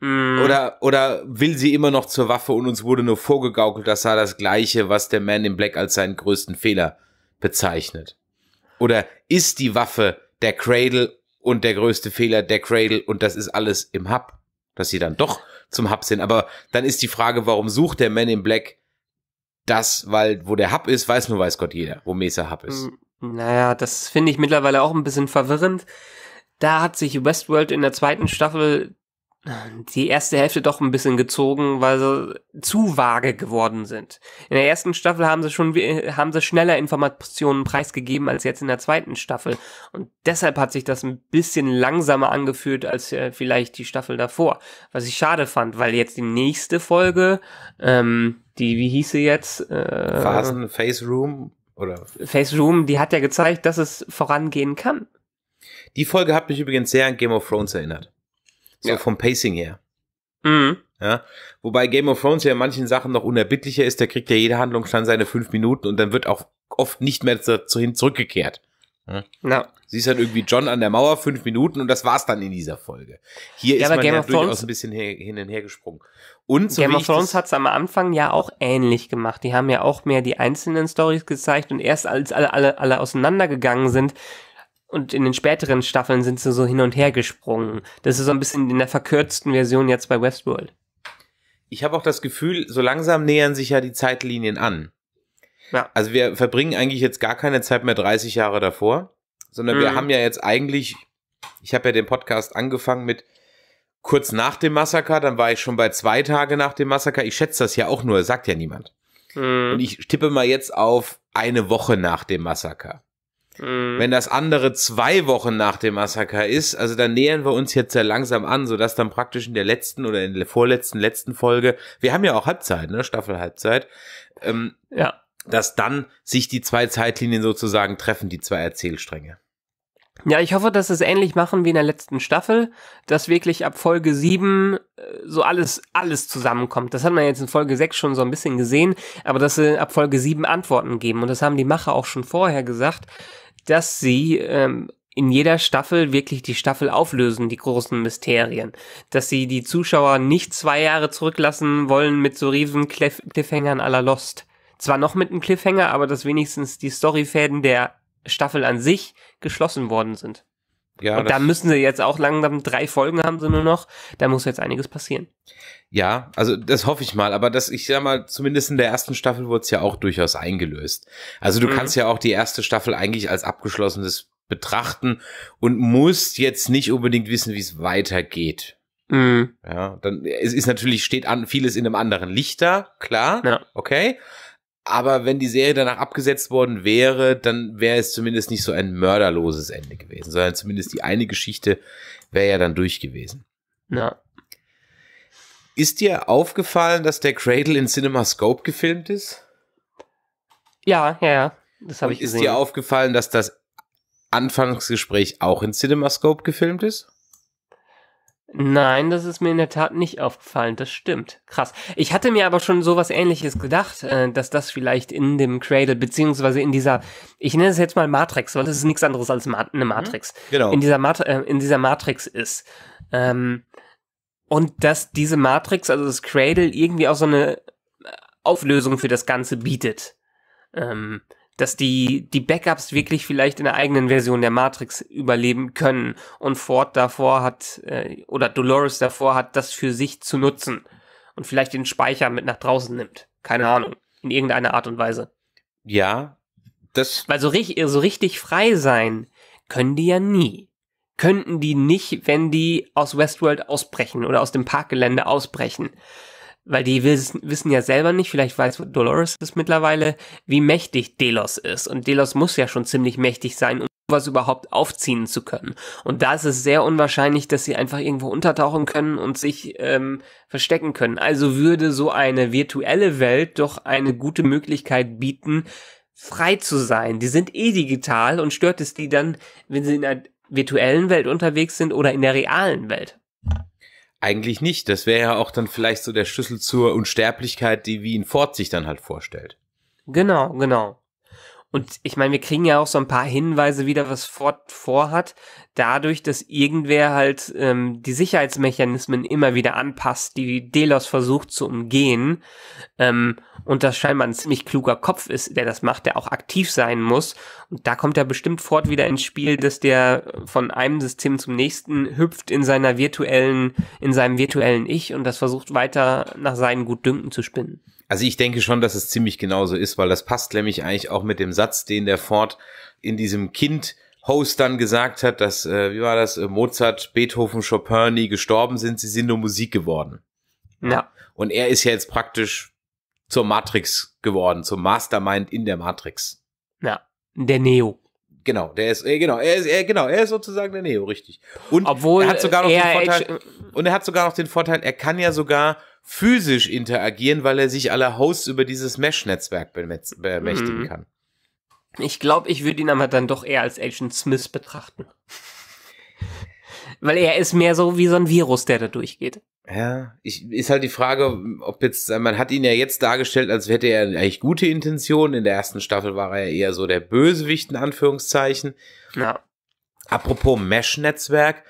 Speaker 1: Hm. Oder, oder will sie immer noch zur Waffe und uns wurde nur vorgegaukelt, das sei das Gleiche, was der Man in Black als seinen größten Fehler bezeichnet? Oder ist die Waffe der Cradle und der größte Fehler der Cradle und das ist alles im Hub? dass sie dann doch zum Hub sind. Aber dann ist die Frage, warum sucht der Man in Black das, weil wo der Hub ist, weiß nur weiß Gott jeder, wo Mesa Hub ist.
Speaker 2: Hm, naja, das finde ich mittlerweile auch ein bisschen verwirrend. Da hat sich Westworld in der zweiten Staffel die erste Hälfte doch ein bisschen gezogen, weil sie zu vage geworden sind. In der ersten Staffel haben sie schon haben sie schneller Informationen preisgegeben als jetzt in der zweiten Staffel und deshalb hat sich das ein bisschen langsamer angefühlt als äh, vielleicht die Staffel davor, was ich schade fand, weil jetzt die nächste Folge ähm, die wie hieß sie jetzt äh, Phasen
Speaker 1: Face Room oder Face Room,
Speaker 2: die hat ja gezeigt, dass
Speaker 1: es vorangehen kann. Die Folge hat mich übrigens sehr an Game of Thrones erinnert. So ja. vom Pacing her. Mhm. Ja? Wobei Game of Thrones ja in manchen Sachen noch unerbittlicher ist, da kriegt ja jede Handlung schon seine fünf Minuten und dann wird auch oft nicht mehr dazu hin zurückgekehrt. Ja? ja. Sie ist dann halt irgendwie John an der Mauer, fünf Minuten und das war's dann in dieser Folge. Hier ja, ist man Game ja durchaus ein bisschen her, hin und her gesprungen. Und so Game of Thrones
Speaker 2: hat es am Anfang ja auch ähnlich gemacht. Die haben ja auch mehr die einzelnen Stories gezeigt und erst als alle, alle, alle auseinandergegangen sind, und in den späteren Staffeln sind sie so hin und her gesprungen. Das ist so ein bisschen in der verkürzten Version jetzt bei Westworld.
Speaker 1: Ich habe auch das Gefühl, so langsam nähern sich ja die Zeitlinien an. Ja. Also wir verbringen eigentlich jetzt gar keine Zeit mehr 30 Jahre davor, sondern mhm. wir haben ja jetzt eigentlich, ich habe ja den Podcast angefangen mit kurz nach dem Massaker, dann war ich schon bei zwei Tage nach dem Massaker. Ich schätze das ja auch nur, sagt ja niemand. Mhm. Und ich tippe mal jetzt auf eine Woche nach dem Massaker. Mhm. Wenn das andere zwei Wochen nach dem Massaker ist, also dann nähern wir uns jetzt sehr langsam an, sodass dann praktisch in der letzten oder in der vorletzten, letzten Folge, wir haben ja auch Halbzeit, ne, Staffel Halbzeit, ähm, ja. dass dann sich die zwei Zeitlinien sozusagen treffen, die zwei Erzählstränge.
Speaker 2: Ja, ich hoffe, dass es ähnlich machen wie in der letzten Staffel, dass wirklich ab Folge 7 äh, so alles, alles zusammenkommt. Das hat man jetzt in Folge 6 schon so ein bisschen gesehen, aber dass sie ab Folge 7 Antworten geben. Und das haben die Macher auch schon vorher gesagt, dass sie ähm, in jeder Staffel wirklich die Staffel auflösen, die großen Mysterien. Dass sie die Zuschauer nicht zwei Jahre zurücklassen wollen mit so riesen Cliff Cliffhängern aller Lost. Zwar noch mit einem Cliffhanger, aber dass wenigstens die Storyfäden der Staffel an sich geschlossen worden sind. Ja, und da müssen sie jetzt auch langsam drei Folgen haben sie nur noch. Da muss jetzt einiges passieren.
Speaker 1: Ja, also das hoffe ich mal. Aber das, ich sag mal, zumindest in der ersten Staffel wurde es ja auch durchaus eingelöst. Also du mhm. kannst ja auch die erste Staffel eigentlich als abgeschlossenes betrachten und musst jetzt nicht unbedingt wissen, wie es weitergeht. Mhm. Ja, dann es ist natürlich steht an vieles in einem anderen Licht da, klar. Ja. Okay. Aber wenn die Serie danach abgesetzt worden wäre, dann wäre es zumindest nicht so ein mörderloses Ende gewesen, sondern zumindest die eine Geschichte wäre ja dann durch gewesen. Ja. Ist dir aufgefallen, dass der Cradle in CinemaScope gefilmt ist?
Speaker 2: Ja, ja, ja. Das habe ich gesehen. Ist dir
Speaker 1: aufgefallen, dass das Anfangsgespräch auch in CinemaScope gefilmt ist?
Speaker 2: Nein, das ist mir in der Tat nicht aufgefallen. Das stimmt. Krass. Ich hatte mir aber schon sowas ähnliches gedacht, äh, dass das vielleicht in dem Cradle, beziehungsweise in dieser, ich nenne es jetzt mal Matrix, weil das ist nichts anderes als Ma eine mhm. Matrix. Genau. In dieser, Mat äh, in dieser Matrix ist. Ähm, und dass diese Matrix, also das Cradle, irgendwie auch so eine äh, Auflösung für das Ganze bietet. Ähm, dass die, die Backups wirklich vielleicht in der eigenen Version der Matrix überleben können. Und Ford davor hat, äh, oder Dolores davor hat, das für sich zu nutzen. Und vielleicht den Speicher mit nach draußen nimmt. Keine Ahnung. In irgendeiner Art und Weise. Ja, das. Weil so richtig, so richtig frei sein können die ja nie. Könnten die nicht, wenn die aus Westworld ausbrechen oder aus dem Parkgelände ausbrechen weil die wissen, ja selber nicht, vielleicht weiß Dolores das mittlerweile, wie mächtig Delos ist. Und Delos muss ja schon ziemlich mächtig sein, um sowas überhaupt aufziehen zu können. Und da ist es sehr unwahrscheinlich, dass sie einfach irgendwo untertauchen können und sich ähm, verstecken können. Also würde so eine virtuelle Welt doch eine gute Möglichkeit bieten, frei zu sein. Die sind eh digital und stört es die dann, wenn sie in einer virtuellen Welt unterwegs sind oder in der realen Welt.
Speaker 1: Eigentlich nicht. Das wäre ja auch dann vielleicht so der Schlüssel zur Unsterblichkeit, die wie ihn Ford sich dann halt vorstellt.
Speaker 2: Genau, genau. Und ich meine, wir kriegen ja auch so ein paar Hinweise wieder, was Ford vorhat, dadurch, dass irgendwer halt ähm, die Sicherheitsmechanismen immer wieder anpasst, die Delos versucht zu umgehen. Ähm, und das scheinbar ein ziemlich kluger Kopf ist, der das macht, der auch aktiv sein muss. Und da kommt ja bestimmt Ford wieder ins Spiel, dass der von einem System zum nächsten hüpft in seiner virtuellen, in seinem virtuellen Ich und das versucht weiter nach seinem Gutdünken zu spinnen.
Speaker 1: Also ich denke schon, dass es ziemlich genauso ist, weil das passt nämlich eigentlich auch mit dem Satz, den der Ford in diesem Kind Host dann gesagt hat, dass, äh, wie war das, äh, Mozart, Beethoven, Chopin nie gestorben sind, sie sind nur Musik geworden. Ja. Und er ist ja jetzt praktisch zur Matrix geworden, zum Mastermind in der Matrix. Ja, der Neo. Genau, der ist, äh, genau, er ist, er, genau, er ist sozusagen der Neo, richtig. Und Obwohl er hat sogar noch den Vorteil, und er hat sogar noch den Vorteil, er kann ja sogar physisch interagieren, weil er sich aller Hosts über dieses Mesh-Netzwerk bemächtigen mhm. kann. Ich glaube, ich würde ihn aber dann doch eher als
Speaker 2: Agent Smith betrachten.
Speaker 1: weil er ist mehr so wie so ein Virus, der da durchgeht. Ja, ich, ist halt die Frage, ob jetzt, man hat ihn ja jetzt dargestellt, als hätte er eigentlich gute Intentionen. In der ersten Staffel war er ja eher so der Bösewicht, in Anführungszeichen. Ja. Apropos Mesh-Netzwerk,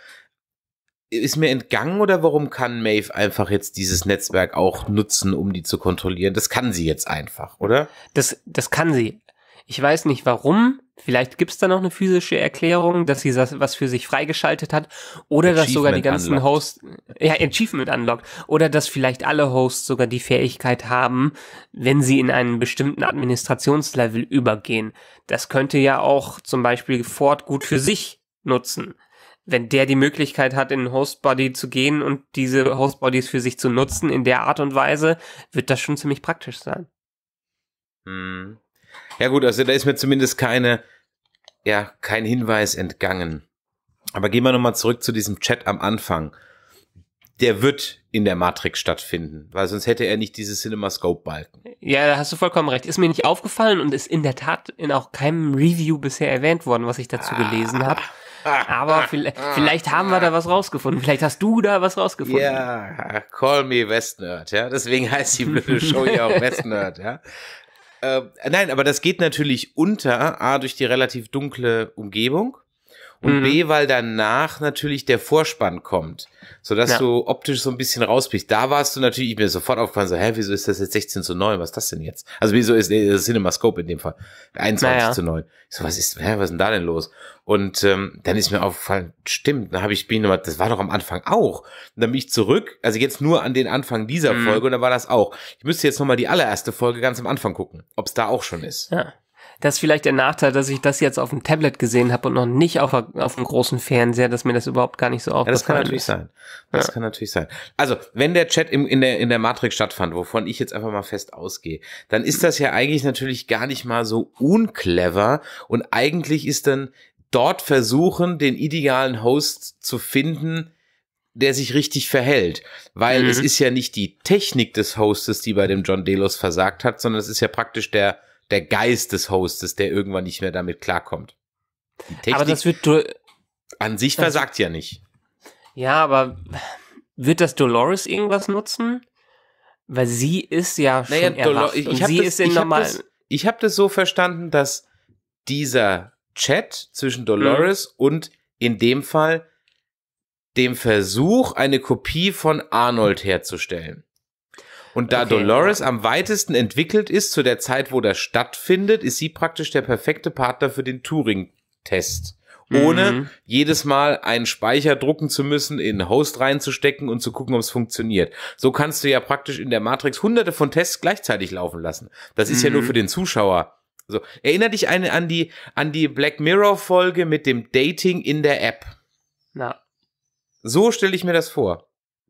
Speaker 1: ist mir entgangen oder warum kann Maeve einfach jetzt dieses Netzwerk auch nutzen, um die zu kontrollieren? Das kann sie jetzt einfach, oder? Das, das kann sie. Ich weiß nicht warum. Vielleicht gibt's da noch eine
Speaker 2: physische Erklärung, dass sie das, was für sich freigeschaltet hat. Oder dass sogar die ganzen Hosts, ja, Achievement unlocked. Oder dass vielleicht alle Hosts sogar die Fähigkeit haben, wenn sie in einen bestimmten Administrationslevel übergehen. Das könnte ja auch zum Beispiel Ford gut für sich nutzen wenn der die Möglichkeit hat, in einen Hostbody zu gehen und diese Hostbodies für sich zu nutzen in der Art und Weise, wird das schon ziemlich praktisch sein.
Speaker 1: Hm. Ja gut, also da ist mir zumindest keine, ja, kein Hinweis entgangen. Aber gehen wir nochmal zurück zu diesem Chat am Anfang. Der wird in der Matrix stattfinden, weil sonst hätte er nicht diese CinemaScope-Balken. Ja,
Speaker 2: da hast du vollkommen recht. Ist mir nicht aufgefallen und ist in der Tat in auch keinem Review bisher erwähnt worden, was ich
Speaker 1: dazu ah. gelesen habe.
Speaker 2: Aber vielleicht, haben wir da was rausgefunden. Vielleicht hast du da was
Speaker 1: rausgefunden. Ja, call me Westnerd, ja. Deswegen heißt die blöde Show ja auch Westnerd, ja. Äh, nein, aber das geht natürlich unter, A, durch die relativ dunkle Umgebung und mhm. B, weil danach natürlich der Vorspann kommt, sodass ja. du optisch so ein bisschen rausbrichst. Da warst du natürlich, ich bin sofort aufgefallen, so, hä, wieso ist das jetzt 16 zu 9, was ist das denn jetzt? Also wieso ist nee, äh, das CinemaScope in dem Fall 21 naja. zu 9. Ich so, was ist, hä, was ist denn da denn los? Und ähm, dann ist mir aufgefallen, stimmt, dann habe ich bin nochmal, das war doch am Anfang auch. Und dann bin ich zurück, also jetzt nur an den Anfang dieser mhm. Folge und dann war das auch. Ich müsste jetzt nochmal die allererste Folge ganz am Anfang gucken, ob es da auch schon ist.
Speaker 2: Ja das ist vielleicht der Nachteil, dass ich das jetzt auf dem Tablet gesehen habe und noch nicht auf, auf dem großen Fernseher, dass mir das überhaupt gar nicht so aufgefallen ist. ja, Das kann natürlich ist. sein.
Speaker 1: Das ja. kann natürlich sein. Also, wenn der Chat im, in, der, in der Matrix stattfand, wovon ich jetzt einfach mal fest ausgehe, dann ist das ja eigentlich natürlich gar nicht mal so unclever und eigentlich ist dann dort versuchen, den idealen Host zu finden, der sich richtig verhält. Weil mhm. es ist ja nicht die Technik des Hostes, die bei dem John Delos versagt hat, sondern es ist ja praktisch der der Geist des Hostes, der irgendwann nicht mehr damit klarkommt. Die Technik aber das wird du an sich versagt ja nicht.
Speaker 2: Ja, aber
Speaker 1: wird das Dolores irgendwas nutzen? Weil sie ist ja schon naja, erwacht ich, ich sie das, ist in normal. Ich hab das so verstanden, dass dieser Chat zwischen Dolores mhm. und in dem Fall dem Versuch, eine Kopie von Arnold herzustellen. Und da okay. Dolores am weitesten entwickelt ist zu der Zeit, wo das stattfindet, ist sie praktisch der perfekte Partner für den Turing-Test ohne mhm. jedes Mal einen Speicher drucken zu müssen, in Host reinzustecken und zu gucken, ob es funktioniert. So kannst du ja praktisch in der Matrix hunderte von Tests gleichzeitig laufen lassen. Das ist mhm. ja nur mhm. für den Zuschauer. So, erinner dich eine, an die, an die Black Mirror Folge mit dem Dating in der App. Na. So stelle ich mir das vor.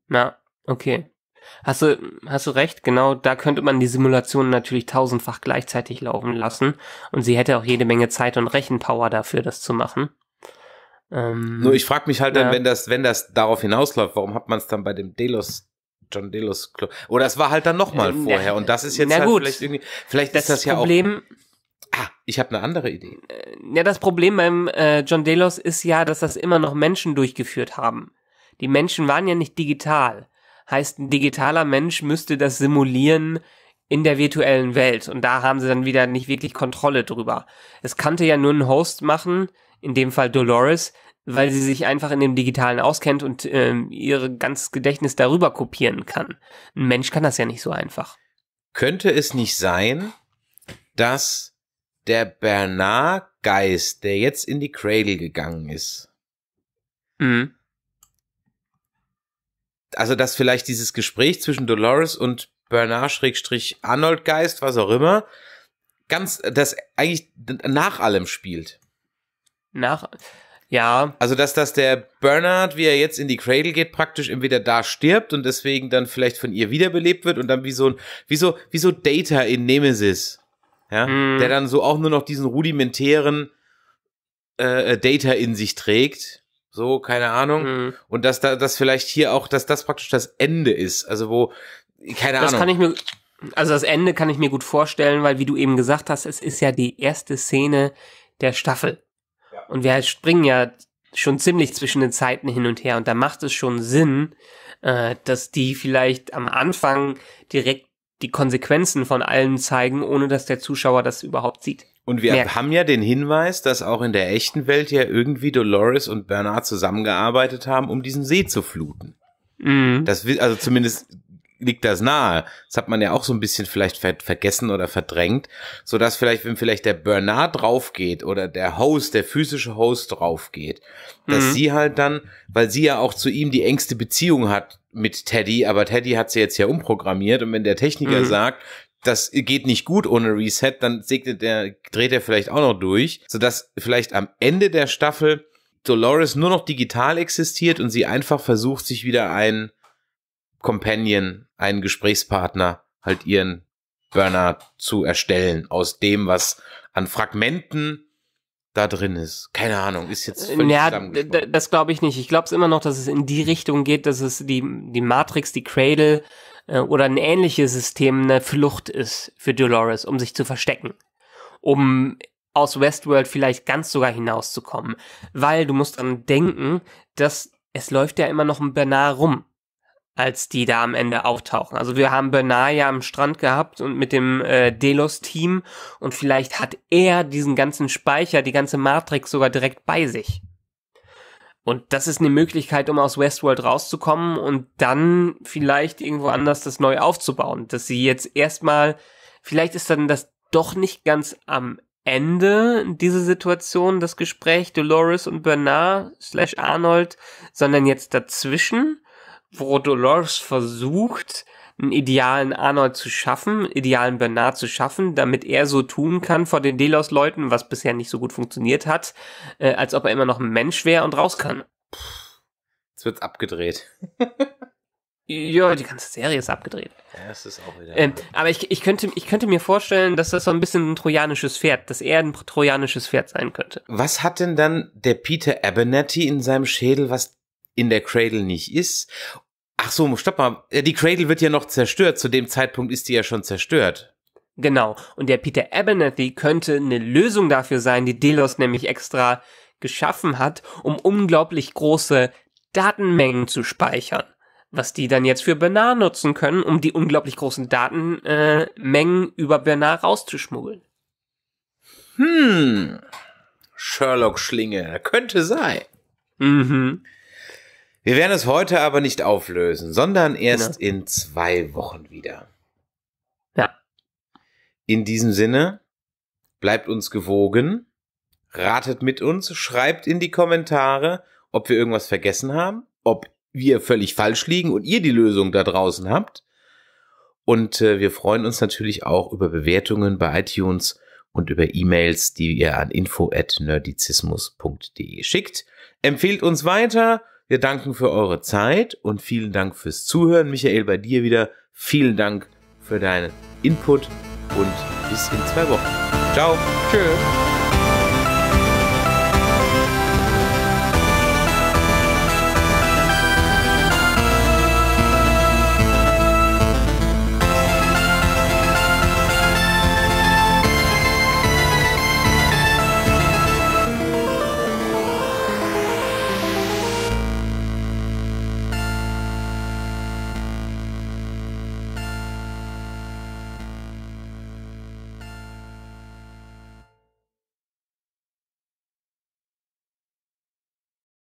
Speaker 2: Na, okay. Hast du, hast du recht, genau, da könnte man die Simulation natürlich tausendfach gleichzeitig laufen lassen und sie hätte auch jede Menge Zeit und Rechenpower dafür, das zu machen. Ähm, Nur ich frage mich halt dann, ja. wenn
Speaker 1: das, wenn das darauf hinausläuft, warum hat man es dann bei dem Delos John Delos Club. Oder es war halt dann nochmal ähm, vorher. Na, und das ist jetzt halt vielleicht irgendwie. Vielleicht das ist das ja auch. Ah, ich habe eine andere Idee. Äh,
Speaker 2: ja, das Problem beim äh, John Delos ist ja, dass das immer noch Menschen durchgeführt haben. Die Menschen waren ja nicht digital heißt, ein digitaler Mensch müsste das simulieren in der virtuellen Welt. Und da haben sie dann wieder nicht wirklich Kontrolle drüber. Es kannte ja nur ein Host machen, in dem Fall Dolores, weil sie sich einfach in dem Digitalen auskennt und ähm, ihr ganzes Gedächtnis darüber kopieren kann. Ein Mensch kann das ja nicht so einfach.
Speaker 1: Könnte es nicht sein, dass der Bernard Geist, der jetzt in die Cradle gegangen ist, mhm also dass vielleicht dieses Gespräch zwischen Dolores und Bernard-Arnold Geist, was auch immer, ganz, das eigentlich nach allem spielt. Nach, ja. Also, dass, das der Bernard, wie er jetzt in die Cradle geht, praktisch entweder da stirbt und deswegen dann vielleicht von ihr wiederbelebt wird und dann wie so ein, wie so, wie so Data in Nemesis. Ja. Mm. Der dann so auch nur noch diesen rudimentären äh, äh Data in sich trägt so, keine Ahnung. Mhm. Und dass da, dass vielleicht hier auch, dass das praktisch das Ende ist. Also wo, keine das Ahnung. Das kann ich
Speaker 2: mir, also das Ende kann ich mir gut vorstellen, weil wie du eben gesagt hast, es ist ja die erste Szene der Staffel. Ja. Und wir springen ja schon ziemlich zwischen den Zeiten hin und her. Und da macht es schon Sinn, äh, dass die vielleicht am Anfang direkt die Konsequenzen von allem zeigen, ohne dass der Zuschauer das überhaupt sieht.
Speaker 1: Und wir ja. haben ja den Hinweis, dass auch in der echten Welt ja irgendwie Dolores und Bernard zusammengearbeitet haben, um diesen See zu fluten. Mhm. Das also zumindest liegt das nahe. Das hat man ja auch so ein bisschen vielleicht ver vergessen oder verdrängt, so dass vielleicht, wenn vielleicht der Bernard draufgeht oder der Host, der physische Host draufgeht, dass mhm. sie halt dann, weil sie ja auch zu ihm die engste Beziehung hat mit Teddy, aber Teddy hat sie jetzt ja umprogrammiert und wenn der Techniker mhm. sagt, das geht nicht gut ohne Reset, dann segnet er, dreht er vielleicht auch noch durch, sodass vielleicht am Ende der Staffel Dolores nur noch digital existiert und sie einfach versucht, sich wieder ein Companion, einen Gesprächspartner, halt ihren Burner zu erstellen aus dem, was an Fragmenten da drin ist. Keine Ahnung, ist jetzt völlig ja,
Speaker 2: Das glaube ich nicht. Ich glaube es immer noch, dass es in die Richtung geht, dass es die, die Matrix, die Cradle äh, oder ein ähnliches System eine Flucht ist für Dolores, um sich zu verstecken, um aus Westworld vielleicht ganz sogar hinauszukommen, weil du musst dann denken, dass es läuft ja immer noch ein Bernard rum, als die da am Ende auftauchen. Also wir haben Bernard ja am Strand gehabt und mit dem äh, Delos-Team und vielleicht hat er diesen ganzen Speicher, die ganze Matrix sogar direkt bei sich. Und das ist eine Möglichkeit, um aus Westworld rauszukommen und dann vielleicht irgendwo anders das neu aufzubauen. Dass sie jetzt erstmal, vielleicht ist dann das doch nicht ganz am Ende diese Situation, das Gespräch Dolores und Bernard slash Arnold, sondern jetzt dazwischen, wo Dolores versucht, einen idealen Arnold zu schaffen, idealen Bernard zu schaffen, damit er so tun kann vor den Delos-Leuten, was bisher nicht so gut funktioniert hat, äh, als ob er immer noch ein Mensch wäre und raus kann. Jetzt wird's abgedreht. ja, die ganze Serie ist abgedreht.
Speaker 1: Ja, das ist auch wieder. Ähm,
Speaker 2: aber ich, ich, könnte, ich könnte mir vorstellen, dass das so ein bisschen ein trojanisches Pferd, dass er ein trojanisches Pferd sein könnte. Was hat denn dann
Speaker 1: der Peter Abernathy in seinem Schädel, was in der Cradle nicht ist. Ach so, stopp mal. Äh, die Cradle wird ja noch zerstört. Zu dem Zeitpunkt ist die ja schon zerstört. Genau.
Speaker 2: Und der Peter Abernathy könnte eine Lösung dafür sein, die Delos nämlich extra geschaffen hat, um unglaublich große Datenmengen zu speichern. Was die dann jetzt für Bernard nutzen können, um die unglaublich großen Datenmengen äh, über Bernard rauszuschmuggeln.
Speaker 1: Hm. Sherlock Schlinge. Könnte sein. Mhm. Wir werden es heute aber nicht auflösen, sondern erst genau. in zwei Wochen wieder. Ja. In diesem Sinne, bleibt uns gewogen, ratet mit uns, schreibt in die Kommentare, ob wir irgendwas vergessen haben, ob wir völlig falsch liegen und ihr die Lösung da draußen habt. Und äh, wir freuen uns natürlich auch über Bewertungen bei iTunes und über E-Mails, die ihr an info@nerdizismus.de schickt. Empfehlt uns weiter wir danken für eure Zeit und vielen Dank fürs Zuhören. Michael, bei dir wieder vielen Dank für deinen Input und bis in zwei Wochen. Ciao. Tschüss.